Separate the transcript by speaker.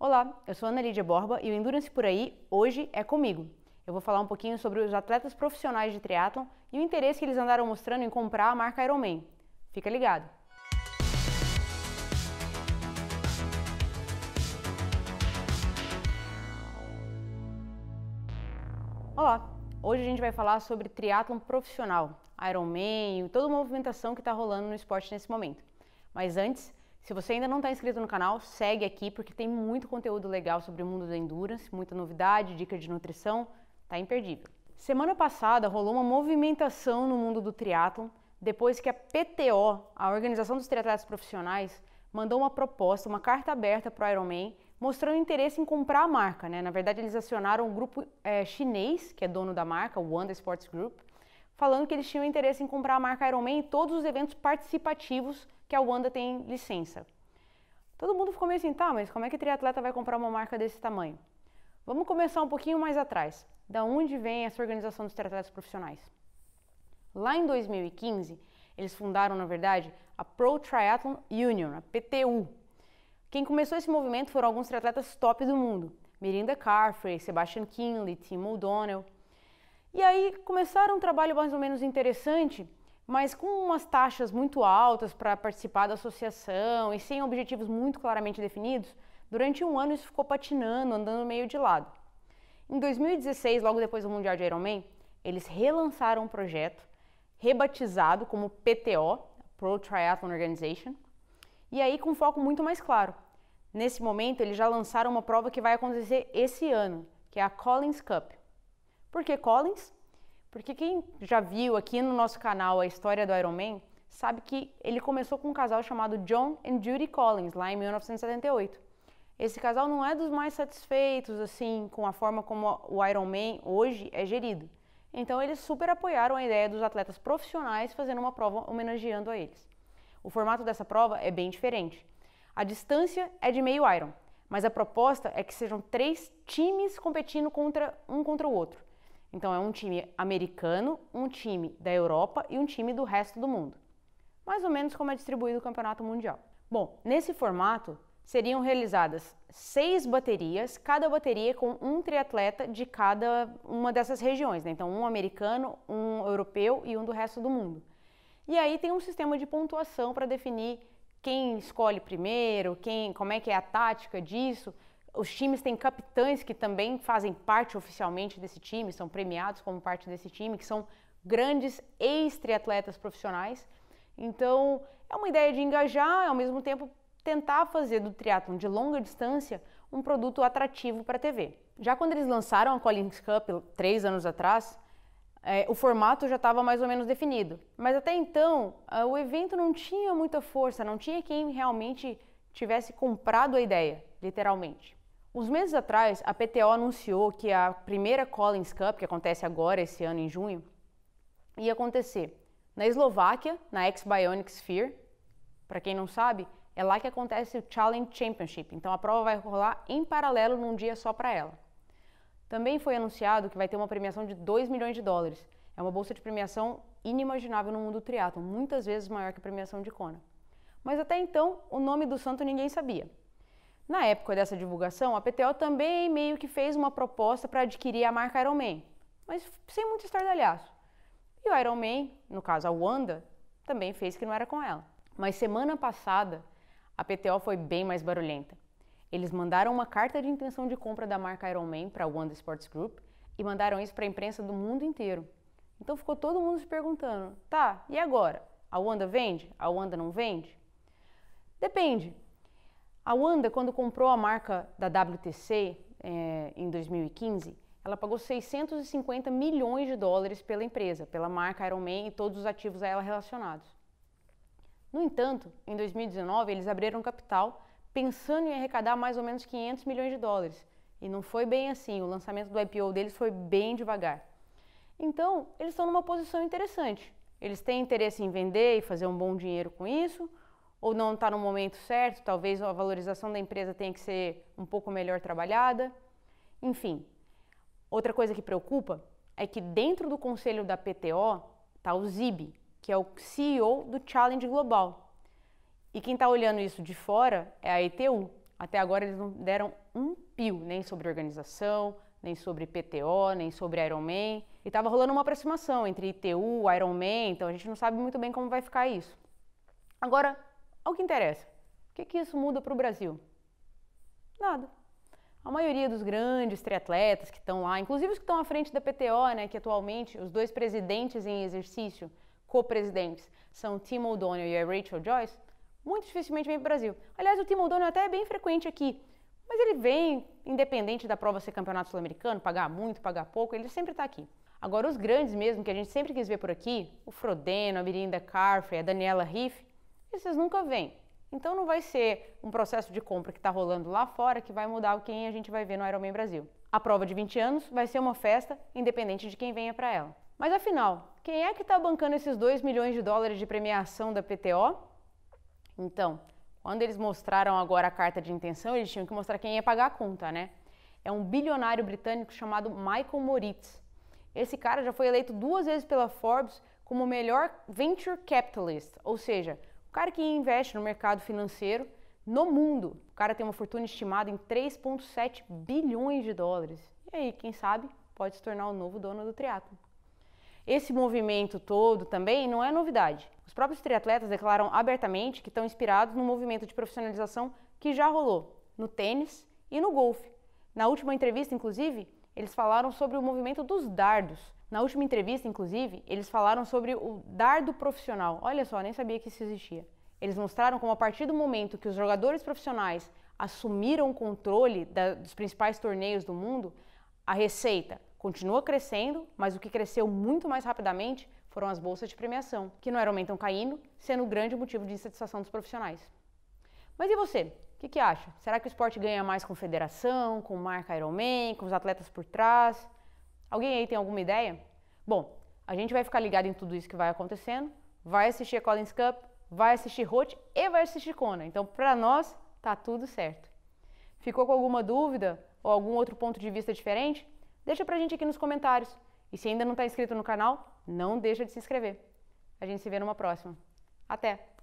Speaker 1: Olá, eu sou Ana Lídia Borba e o Endurance Por Aí hoje é comigo. Eu vou falar um pouquinho sobre os atletas profissionais de triatlon e o interesse que eles andaram mostrando em comprar a marca Ironman. Fica ligado! Olá, hoje a gente vai falar sobre triatlon profissional, Ironman e toda a movimentação que está rolando no esporte nesse momento. Mas antes, se você ainda não está inscrito no canal, segue aqui porque tem muito conteúdo legal sobre o mundo da endurance, muita novidade, dica de nutrição, tá imperdível. Semana passada rolou uma movimentação no mundo do triatlon depois que a PTO, a Organização dos Triatletas Profissionais, mandou uma proposta, uma carta aberta para o Ironman, mostrando interesse em comprar a marca. Né? Na verdade, eles acionaram um grupo é, chinês, que é dono da marca, o Wanda Sports Group, falando que eles tinham interesse em comprar a marca Ironman em todos os eventos participativos que a Wanda tem licença. Todo mundo ficou meio assim, tá, mas como é que triatleta vai comprar uma marca desse tamanho? Vamos começar um pouquinho mais atrás. Da onde vem essa organização dos triatletas profissionais? Lá em 2015, eles fundaram, na verdade, a Pro Triathlon Union, a PTU. Quem começou esse movimento foram alguns triatletas top do mundo. Mirinda Carfrey, Sebastian Kinley, Tim O'Donnell. E aí começaram um trabalho mais ou menos interessante mas com umas taxas muito altas para participar da associação e sem objetivos muito claramente definidos, durante um ano isso ficou patinando, andando meio de lado. Em 2016, logo depois do Mundial de Ironman, eles relançaram o um projeto, rebatizado como PTO, Pro Triathlon Organization, e aí com foco muito mais claro. Nesse momento, eles já lançaram uma prova que vai acontecer esse ano, que é a Collins Cup. Por que Collins? Porque quem já viu aqui no nosso canal a história do Iron Man sabe que ele começou com um casal chamado John and Judy Collins lá em 1978. Esse casal não é dos mais satisfeitos assim com a forma como o Iron Man hoje é gerido. Então eles super apoiaram a ideia dos atletas profissionais fazendo uma prova homenageando a eles. O formato dessa prova é bem diferente. A distância é de meio Iron, mas a proposta é que sejam três times competindo contra um contra o outro. Então é um time americano, um time da Europa e um time do resto do mundo. Mais ou menos como é distribuído o campeonato mundial. Bom, nesse formato seriam realizadas seis baterias, cada bateria com um triatleta de cada uma dessas regiões, né? então um americano, um europeu e um do resto do mundo. E aí tem um sistema de pontuação para definir quem escolhe primeiro, quem, como é que é a tática disso. Os times têm capitães que também fazem parte oficialmente desse time, são premiados como parte desse time, que são grandes ex-triatletas profissionais. Então, é uma ideia de engajar e, ao mesmo tempo, tentar fazer do triatlon de longa distância um produto atrativo para a TV. Já quando eles lançaram a Collins Cup, três anos atrás, é, o formato já estava mais ou menos definido. Mas até então, o evento não tinha muita força, não tinha quem realmente tivesse comprado a ideia, literalmente. Uns meses atrás, a PTO anunciou que a primeira Collins Cup, que acontece agora esse ano em junho, ia acontecer na Eslováquia, na Ex-Bionic Sphere. Para quem não sabe, é lá que acontece o Challenge Championship, então a prova vai rolar em paralelo num dia só para ela. Também foi anunciado que vai ter uma premiação de 2 milhões de dólares. É uma bolsa de premiação inimaginável no mundo triatlo, muitas vezes maior que a premiação de Kona. Mas até então, o nome do santo ninguém sabia. Na época dessa divulgação, a PTO também meio que fez uma proposta para adquirir a marca Iron Man, mas sem muito estardalhaço. E o Iron Man, no caso a Wanda, também fez que não era com ela. Mas semana passada, a PTO foi bem mais barulhenta. Eles mandaram uma carta de intenção de compra da marca Iron Man para a Wanda Sports Group e mandaram isso para a imprensa do mundo inteiro. Então ficou todo mundo se perguntando: tá, e agora? A Wanda vende? A Wanda não vende? Depende. A Wanda, quando comprou a marca da WTC é, em 2015, ela pagou 650 milhões de dólares pela empresa, pela marca Iron Man e todos os ativos a ela relacionados. No entanto, em 2019, eles abriram capital pensando em arrecadar mais ou menos 500 milhões de dólares. E não foi bem assim, o lançamento do IPO deles foi bem devagar. Então, eles estão numa posição interessante. Eles têm interesse em vender e fazer um bom dinheiro com isso, ou não está no momento certo, talvez a valorização da empresa tenha que ser um pouco melhor trabalhada. Enfim, outra coisa que preocupa é que dentro do conselho da PTO está o tá ZIB, que é o CEO do Challenge Global. E quem está olhando isso de fora é a ETU. Até agora eles não deram um pio, nem sobre organização, nem sobre PTO, nem sobre Ironman. E estava rolando uma aproximação entre ITU, Ironman, então a gente não sabe muito bem como vai ficar isso. Agora, ao que interessa, o que, que isso muda para o Brasil? Nada. A maioria dos grandes triatletas que estão lá, inclusive os que estão à frente da PTO, né, que atualmente os dois presidentes em exercício, co-presidentes, são Tim O'Donnell e a Rachel Joyce, muito dificilmente vem para o Brasil. Aliás, o Tim O'Donnell é até é bem frequente aqui, mas ele vem, independente da prova ser campeonato sul-americano, pagar muito, pagar pouco, ele sempre está aqui. Agora, os grandes mesmo, que a gente sempre quis ver por aqui, o Frodeno, a Mirinda Carfrey, a Daniela Riff, e vocês nunca vêm. Então não vai ser um processo de compra que está rolando lá fora que vai mudar quem a gente vai ver no Ironman Brasil. A prova de 20 anos vai ser uma festa, independente de quem venha para ela. Mas afinal, quem é que está bancando esses 2 milhões de dólares de premiação da PTO? Então, quando eles mostraram agora a carta de intenção, eles tinham que mostrar quem ia pagar a conta, né? É um bilionário britânico chamado Michael Moritz. Esse cara já foi eleito duas vezes pela Forbes como o melhor venture capitalist, ou seja, o cara que investe no mercado financeiro no mundo, o cara tem uma fortuna estimada em 3,7 bilhões de dólares. E aí, quem sabe, pode se tornar o novo dono do triatlo. Esse movimento todo também não é novidade. Os próprios triatletas declaram abertamente que estão inspirados no movimento de profissionalização que já rolou no tênis e no golfe. Na última entrevista, inclusive, eles falaram sobre o movimento dos dardos, na última entrevista, inclusive, eles falaram sobre o dar do profissional. Olha só, nem sabia que isso existia. Eles mostraram como a partir do momento que os jogadores profissionais assumiram o controle da, dos principais torneios do mundo, a receita continua crescendo, mas o que cresceu muito mais rapidamente foram as bolsas de premiação, que no Ironman estão caindo, sendo um grande motivo de insatisfação dos profissionais. Mas e você? O que, que acha? Será que o esporte ganha mais com federação, com marca Ironman, com os atletas por trás? Alguém aí tem alguma ideia? Bom, a gente vai ficar ligado em tudo isso que vai acontecendo, vai assistir a Collins Cup, vai assistir Roth e vai assistir Kona. Então, para nós, tá tudo certo. Ficou com alguma dúvida ou algum outro ponto de vista diferente? Deixa pra gente aqui nos comentários. E se ainda não está inscrito no canal, não deixa de se inscrever. A gente se vê numa próxima. Até!